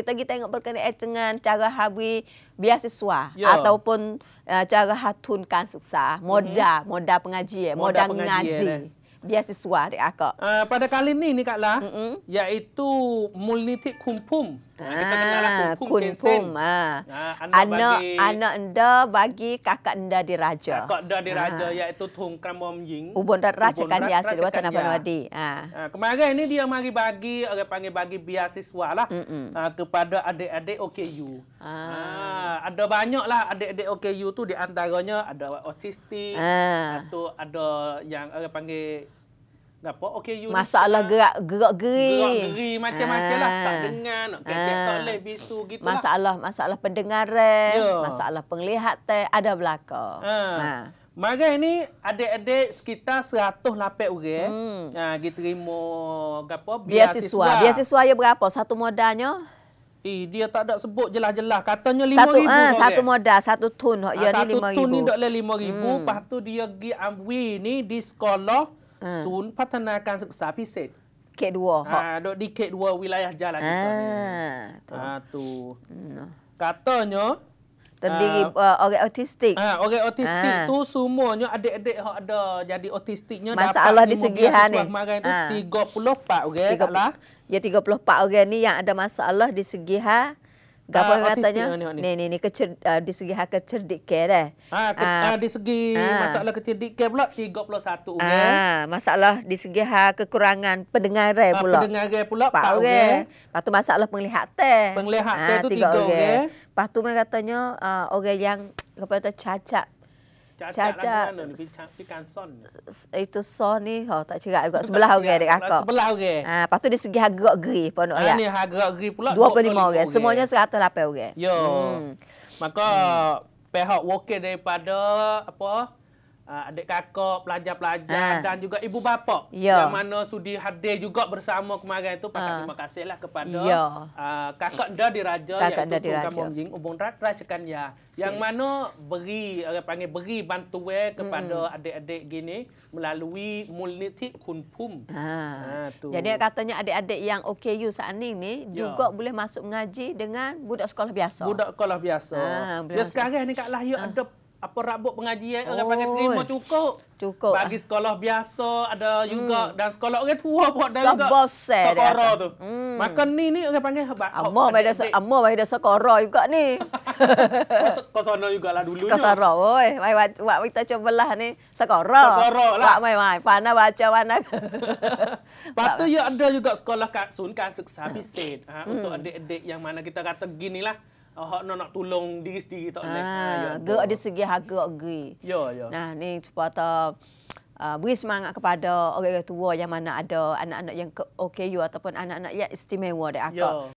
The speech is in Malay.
kita kita tengok berkenaan dengan cara habi biasiswa ya. yeah. ataupun uh, cara hatunkan susah moda mm -hmm. moda pengaji eh moda, moda ngaji eh. biasiswa dek aku uh, eh, pada kali ini ni kak lah mm -hmm. iaitu mulnitik kumpum Ha, kun pum. Ha. Anak anak anda bagi kakak anda diraja. Kakak anda diraja ha. Ah. iaitu Tung Kramom Ying. Ubon Rat Raja kan dia asli buat tanah Banuadi. Ha. ha. Kemarin ni dia mari bagi orang panggil bagi beasiswa lah ha, kepada adik-adik OKU. Ha. Ah. ha. ada banyaklah adik-adik OKU tu di antaranya ada autistik, ha. atau ada yang orang panggil apa? Okay, you Masalah gerak-gerak geri. Gerak-geri macam-macam lah. Tak ah. dengar, nak kacau toleh, ah. bisu, gitu lah. Masalah, masalah pendengaran, yeah. masalah penglihatan, ada belakang. Ha. Ah. ha. Mara ini adik-adik sekitar 100 lapik orang. Okay? Hmm. Ha, kita terima apa? Biasiswa. Biasiswa ya berapa? Satu modalnya? Eh, dia tak ada sebut jelas-jelas. Katanya lima ribu. Satu, ha, satu modal, satu tun. Ha, ya, satu ni tun ni tak boleh RM5,000. Hmm. Lepas tu dia pergi ambil ni di sekolah. ศูนย์พัฒนาการศึกษาพิเศษเขตดัวอ่าโดดิเขตดัววิลายาจาลาจิตอ่าตูกาเตอร์เนาะ ah. ah, ah, hmm. terdiri uh, orang autistik. Ah, uh, orang autistik uh. tu semuanya adik-adik hak ada jadi autistiknya masalah di segi ha ni. Masalah di segi ha ni. 34 orang okay, 30, Ya 34 orang ni yang ada masalah di segi ha Gapo uh, ah, katanya? Ni ni ni, ni, ni kecer, uh, di segi hak kecerdikan dah. Ha, ke, uh, uh, di segi uh, masalah kecerdikan pula 31 orang. Ah, uh, masalah di segi hak kekurangan pendengaran pula. Uh, pendengaran pula Pak orang. Lepas tu masalah penglihat penglihatan. Penglihat uh, tu 3 orang. Lepas tu katanya uh, orang yang kepada cacat Caca lah Itu son ni ha tak cerak juga sebelah orang adik kakak. Lah, sebelah orang. Okay. Ha lepas tu dia segi harga geri pun nak ah, ya. Ini harga geri pula 25 orang. Okay. Semuanya 108 orang. Okay. Yo. Hmm. Maka hmm. pihak wakil daripada apa? uh, adik kakak, pelajar-pelajar ha. dan juga ibu bapa Yo. Ya. yang mana sudi hadir juga bersama kemarin itu patut ha. terima kasihlah kepada uh, kakak Da Diraja yang itu Kampung Jing Ubung Ratra sekan ya. Yang mana beri orang panggil beri bantuan kepada hmm. adik-adik gini melalui Mulniti Kunpum. Ha. ha Jadi katanya adik-adik yang OKU saat ini ni Yo. Ya. juga boleh masuk mengaji dengan budak sekolah biasa. Budak sekolah biasa. Ha, Dia sekarang ni kat lahir ha. ada apa rabuk pengajian orang oh. panggil terima cukup. Cukup. Bagi sekolah biasa ada juga hmm. dan sekolah orang tua pun ada juga. Sabar tu. Hmm. Maka ni ni orang panggil hebat. Amma bagi dia amma bagi dia sekolah juga ni. Ke juga lah dulu. Ke sana oi. Mai buat kita cubalah ni sekolah. Sekolah lah. Tak mai mai. Pana baca mana. Patu ya ada juga sekolah kat Sun kan seksa bisit. Ha, hmm. untuk adik-adik yang mana kita kata ginilah. Oh, nak, nak tolong diri sendiri tak boleh. Ah, ah ya ge ada segi harga agi. Ya, ya. Nah, ni sepatu Uh, ah, beri semangat kepada orang-orang tua yang mana ada anak-anak yang ke OKU ataupun anak-anak yang istimewa dari akak. Yo. Ya.